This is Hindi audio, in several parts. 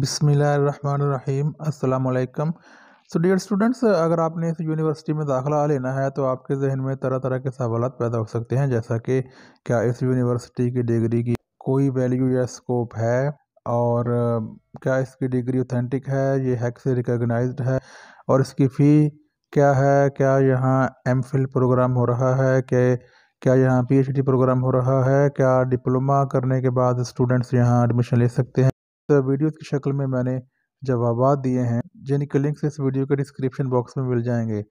बिसमीम् अल्लाम सो डियर स्टूडेंट्स अगर आपने इस यूनिवर्सिटी में दाखला लेना है तो आपके जहन में तरह तरह के सवाल पैदा हो सकते हैं जैसा कि क्या इस यूनिवर्सिटी की डिग्री की कोई वैल्यू या स्कोप है और क्या इसकी डिग्री ऑथेंटिक है ये हैक से रिकगनाइज है और इसकी फ़ी क्या है क्या यहाँ एम प्रोग्राम हो रहा है क्या क्या यहाँ पी प्रोग्राम हो रहा है क्या डिप्लोमा करने के बाद स्टूडेंट्स यहाँ एडमिशन ले सकते हैं वीडियो की शक्ल में मैंने जवाब दिए हैं जिनके लिंक्स इस वीडियो के डिस्क्रिप्शन बॉक्स में मिल जाएंगे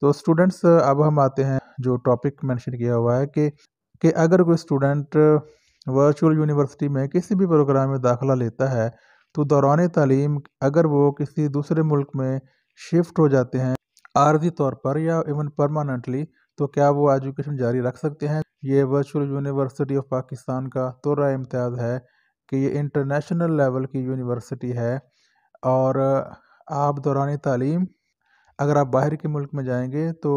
तो स्टूडेंट्स अब हम आते हैं जो टॉपिक मेंशन किया हुआ है कि कि अगर कोई स्टूडेंट वर्चुअल यूनिवर्सिटी में किसी भी प्रोग्राम में दाखिला लेता है तो दौरान तालीम अगर वो किसी दूसरे मुल्क में शिफ्ट हो जाते हैं आर्जी तौर पर या इवन परमानेंटली तो क्या वो एजुकेशन जारी रख सकते हैं ये वर्चुअल यूनिवर्सिटी ऑफ पाकिस्तान का तोरा इम्तियाज़ है कि ये इंटरनेशनल लेवल की यूनिवर्सिटी है और आप दौरान तालीम अगर आप बाहर के मुल्क में जाएंगे तो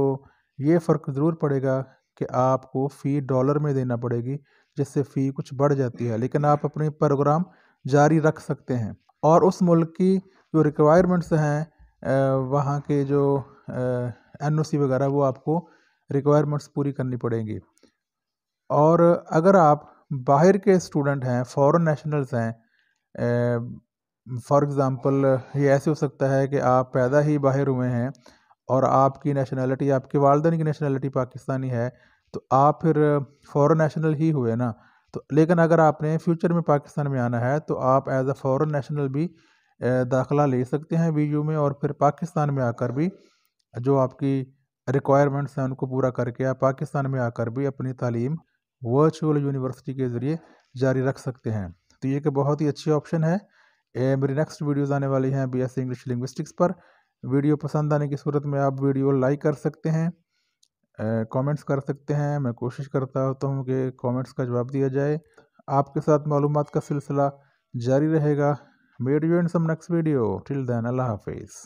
ये फ़र्क ज़रूर पड़ेगा कि आपको फ़ी डॉलर में देना पड़ेगी जिससे फ़ी कुछ बढ़ जाती है लेकिन आप अपने प्रोग्राम जारी रख सकते हैं और उस मुल्क की जो रिक्वायरमेंट्स हैं वहाँ के जो एन वगैरह वो आपको रिक्वायरमेंट्स पूरी करनी पड़ेंगी और अगर आप बाहर के स्टूडेंट हैं फॉरेन नेशनल्स हैं फॉर एग्ज़ाम्पल ये ऐसे हो सकता है कि आप पैदा ही बाहर हुए हैं और आपकी नेशनलिटी आपके वालदेन की नेशनलिटी पाकिस्तानी है तो आप फिर फॉरेन नेशनल ही हुए ना तो लेकिन अगर आपने फ्यूचर में पाकिस्तान में आना है तो आप एज अ फॉरेन नेशनल भी दाखला ले सकते हैं वीयू में और फिर पाकिस्तान में आकर भी जो आपकी रिक्वायरमेंट्स हैं उनको पूरा करके आप पाकिस्तान में आकर भी अपनी तालीम वर्चुअल यूनिवर्सिटी के ज़रिए जारी रख सकते हैं तो ये एक बहुत ही अच्छी ऑप्शन है मेरी नेक्स्ट वीडियोज़ आने वाली हैं बी इंग्लिश लिंग्विस्टिक्स पर वीडियो पसंद आने की सूरत में आप वीडियो लाइक कर सकते हैं कमेंट्स कर सकते हैं मैं कोशिश करता होता हूँ कि कमेंट्स का जवाब दिया जाए आपके साथ मालूम का सिलसिला जारी रहेगा meet you in some next video till then अल्लाह हाफिज़